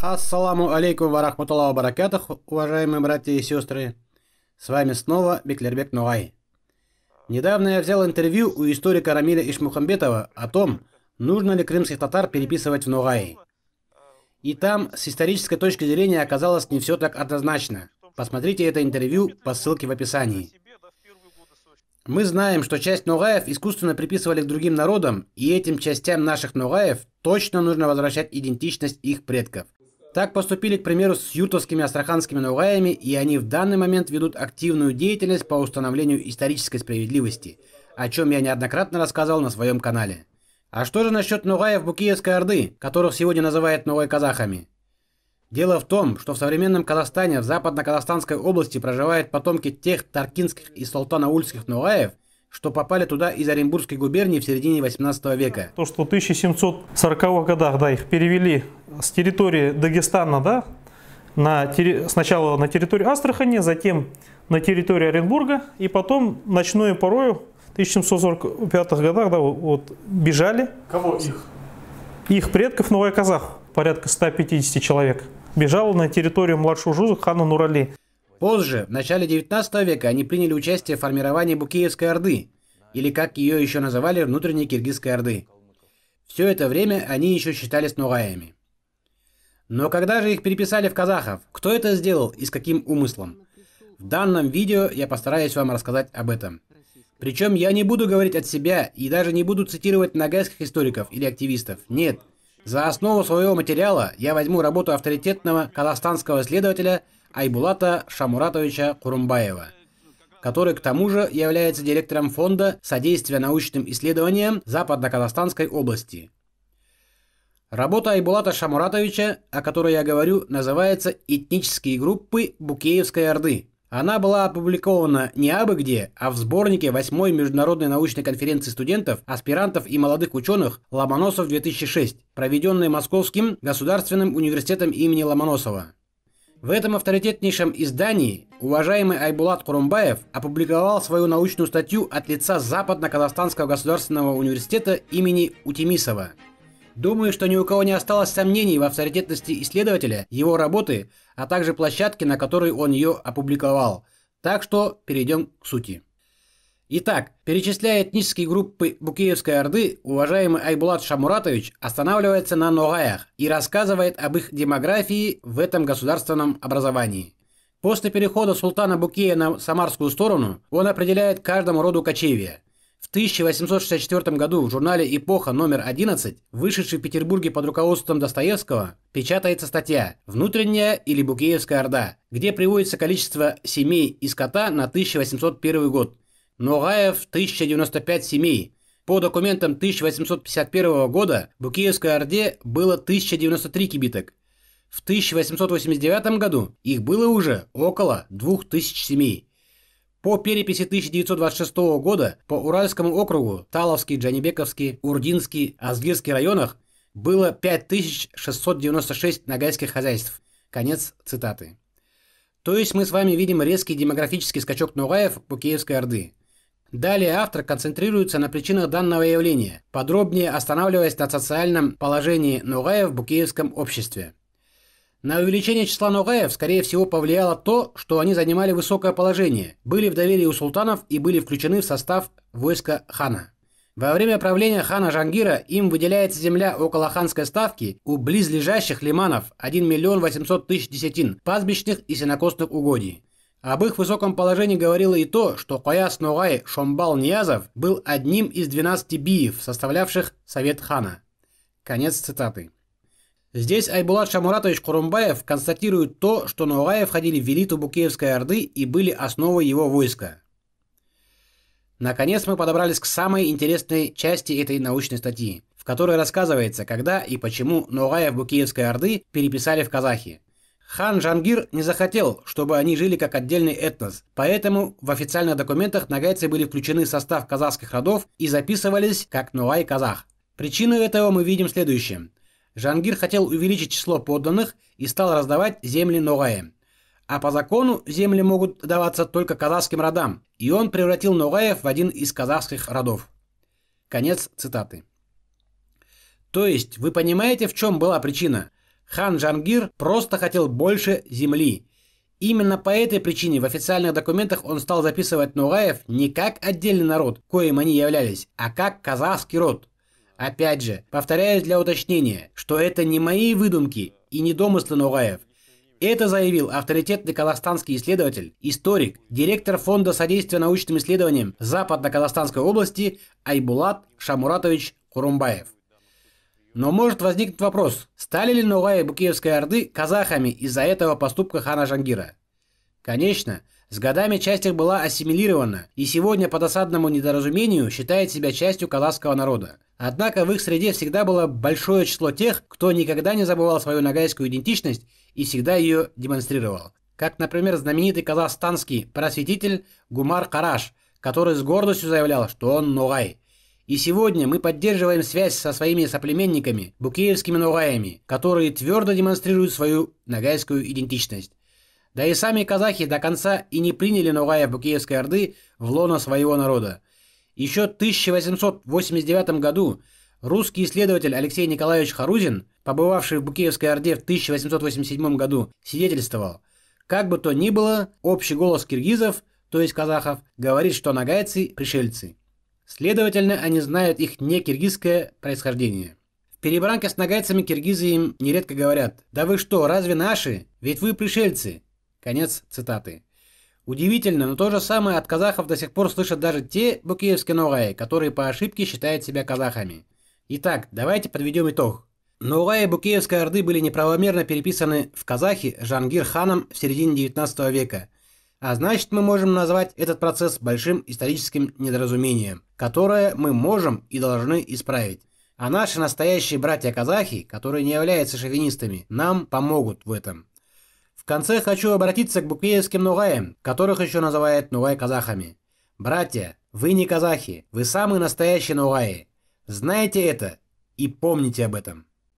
Ассаламу алейкум варахматуллаху баракатах, уважаемые братья и сестры. С вами снова Беклербек Нуай. Недавно я взял интервью у историка Рамиля Ишмухамбетова о том, нужно ли крымских татар переписывать в Нуай. И там с исторической точки зрения оказалось не все так однозначно. Посмотрите это интервью по ссылке в описании. Мы знаем, что часть Нугаев искусственно приписывали к другим народам, и этим частям наших Нугаев точно нужно возвращать идентичность их предков, так поступили, к примеру, с ютовскими астраханскими ноураями, и они в данный момент ведут активную деятельность по установлению исторической справедливости, о чем я неоднократно рассказывал на своем канале. А что же насчет нураев Букиевской Орды, которых сегодня называют новой казахами Дело в том, что в современном Казахстане в западно-казахстанской области проживают потомки тех таркинских и султанаульских нураев – что попали туда из Оренбургской губернии в середине 18 века. То, что в 1740-х годах да, их перевели с территории Дагестана да, на, сначала на территорию Астрахани, затем на территорию Оренбурга, и потом ночную порою в 1745 х годах да, вот, бежали. Кого их? Их предков Новая ну, Казах порядка 150 человек. Бежало на территорию младшего Жуза хана Нурали. Позже, в начале 19 века, они приняли участие в формировании Букеевской Орды, или как ее еще называли внутренней Киргизской Орды. Все это время они еще считались нураями. Но когда же их переписали в казахов? Кто это сделал и с каким умыслом? В данном видео я постараюсь вам рассказать об этом. Причем я не буду говорить от себя и даже не буду цитировать нагайских историков или активистов. Нет. За основу своего материала я возьму работу авторитетного казахстанского исследователя – Айбулата Шамуратовича Курумбаева, который к тому же является директором фонда содействия научным исследованиям Западно-Казахстанской области. Работа Айбулата Шамуратовича, о которой я говорю, называется «Этнические группы Букеевской Орды». Она была опубликована не абы где, а в сборнике 8 международной научной конференции студентов, аспирантов и молодых ученых «Ломоносов-2006», проведенной Московским государственным университетом имени Ломоносова. В этом авторитетнейшем издании уважаемый Айбулат Курумбаев опубликовал свою научную статью от лица Западно-Казахстанского государственного университета имени Утимисова. Думаю, что ни у кого не осталось сомнений в авторитетности исследователя, его работы, а также площадки, на которой он ее опубликовал. Так что перейдем к сути. Итак, перечисляя этнические группы Букеевской Орды, уважаемый Айбулат Шамуратович останавливается на Ногаях и рассказывает об их демографии в этом государственном образовании. После перехода султана Букея на самарскую сторону он определяет каждому роду кочевия. В 1864 году в журнале «Эпоха» номер 11, вышедший в Петербурге под руководством Достоевского, печатается статья «Внутренняя или Букеевская Орда», где приводится количество семей и скота на 1801 год – Ногаев 1095 семей. По документам 1851 года Букиевской Орде было 1093 кибиток. В 1889 году их было уже около 2000 семей. По переписи 1926 года по Уральскому округу Таловский, Джанибековский, Урдинский, Азгирский районах было 5696 нагайских хозяйств. Конец цитаты. То есть мы с вами видим резкий демографический скачок Нураев Букеевской Орды. Далее автор концентрируется на причинах данного явления, подробнее останавливаясь на социальном положении Нугая в букеевском обществе. На увеличение числа Ногаев, скорее всего, повлияло то, что они занимали высокое положение, были в доверии у султанов и были включены в состав войска хана. Во время правления хана Жангира им выделяется земля около ханской ставки у близлежащих лиманов 1 миллион 800 тысяч десятин, пастбищных и сенокосных угодий. Об их высоком положении говорило и то, что Каяс Ногай Шомбал Ниязов был одним из 12 биев, составлявших Совет хана. Конец цитаты. Здесь Айбулат Шамуратович Курумбаев констатирует то, что Ногаи входили в велиту Букеевской Орды и были основой его войска. Наконец мы подобрались к самой интересной части этой научной статьи, в которой рассказывается, когда и почему Ногаев Букеевской Орды переписали в казахи – Хан Жангир не захотел, чтобы они жили как отдельный этнос, поэтому в официальных документах нагайцы были включены в состав казахских родов и записывались как Нуай-казах. Причину этого мы видим следующее. Жангир хотел увеличить число подданных и стал раздавать земли Нугая. А по закону земли могут даваться только казахским родам, и он превратил Нугаев в один из казахских родов. Конец цитаты. То есть, вы понимаете, в чем была причина – Хан Джангир просто хотел больше земли. Именно по этой причине в официальных документах он стал записывать нураев не как отдельный народ, коим они являлись, а как казахский род. Опять же, повторяюсь для уточнения, что это не мои выдумки и не домыслы нураев. Это заявил авторитетный казахстанский исследователь, историк, директор Фонда содействия научным исследованиям Западно-Казахстанской области Айбулат Шамуратович Курумбаев. Но может возникнуть вопрос, стали ли Ногаи Букиевской Орды казахами из-за этого поступка хана Жангира? Конечно, с годами часть их была ассимилирована и сегодня по досадному недоразумению считает себя частью казахского народа. Однако в их среде всегда было большое число тех, кто никогда не забывал свою нагайскую идентичность и всегда ее демонстрировал. Как, например, знаменитый казахстанский просветитель Гумар Караш, который с гордостью заявлял, что он Ногай – и сегодня мы поддерживаем связь со своими соплеменниками, букеевскими нураями, которые твердо демонстрируют свою нагайскую идентичность. Да и сами казахи до конца и не приняли нураев Букеевской Орды в лоно своего народа. Еще в 1889 году русский исследователь Алексей Николаевич Харузин, побывавший в Букеевской Орде в 1887 году, свидетельствовал, как бы то ни было, общий голос киргизов, то есть казахов, говорит, что нагайцы – пришельцы. Следовательно, они знают их не киргизское происхождение. В перебранке с нагайцами киргизы им нередко говорят «Да вы что, разве наши? Ведь вы пришельцы!» Конец цитаты. Удивительно, но то же самое от казахов до сих пор слышат даже те букиевские ногаи, которые по ошибке считают себя казахами. Итак, давайте подведем итог. Ногаи Букиевской Орды были неправомерно переписаны в казахи Жангир ханом в середине 19 века – а значит, мы можем назвать этот процесс большим историческим недоразумением, которое мы можем и должны исправить. А наши настоящие братья-казахи, которые не являются шовинистами, нам помогут в этом. В конце хочу обратиться к букеевским нугаям, которых еще называют нугай-казахами. Братья, вы не казахи, вы самые настоящие нугаи. Знайте это и помните об этом.